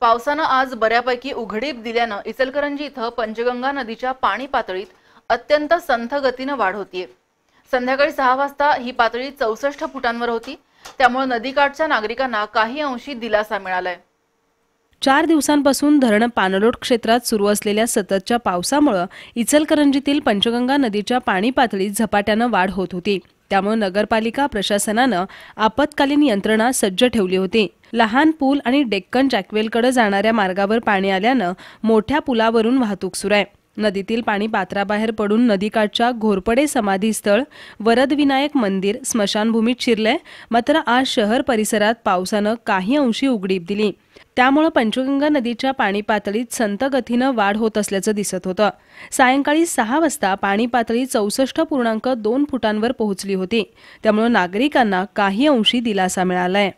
पावसानं आज बऱ्यापैकी उघडीप दिल्यानं इचलकरंजी इथं पंचगंगा नदीच्या पाणी पातळीत अत्यंत संथ गतीनं वाढ होतीये संध्याकाळी सहा वाजता ही पातळी चौसष्ट फुटांवर होती त्यामुळे नदीकाठच्या नागरिकांना काही अंशी दिलासा मिळालाय चार दिवसांपासून धरण पानलोट क्षेत्रात सुरू असलेल्या सततच्या पावसामुळे इचलकरंजीतील पंचगंगा नदीच्या पाणी पातळीत झपाट्यानं वाढ होत होती त्यामुळे नगरपालिका प्रशासनानं आपत्कालीन यंत्रणा सज्ज ठेवली होती लहान पूल आणि डेक्कन जॅकवेलकडे जाणाऱ्या मार्गावर पाणी आल्यानं मोठ्या पुलावरून वाहतूक सुरू आहे नदीतील पाणी पात्राबाहेर पडून नदीकाठच्या घोरपडे समाधीस्थळ वरदविनायक मंदिर स्मशानभूमीत शिरले मात्र आज शहर परिसरात पावसानं काही अंशी उघडीप दिली त्यामुळे पंचगंगा नदीच्या पाणी पातळीत संत गतीनं वाढ होत असल्याचं दिसत होतं सायंकाळी सहा वाजता पाणी पातळी चौसष्ट पूर्णांक दोन फुटांवर पोहोचली होती त्यामुळं नागरिकांना काही अंशी दिलासा मिळालाय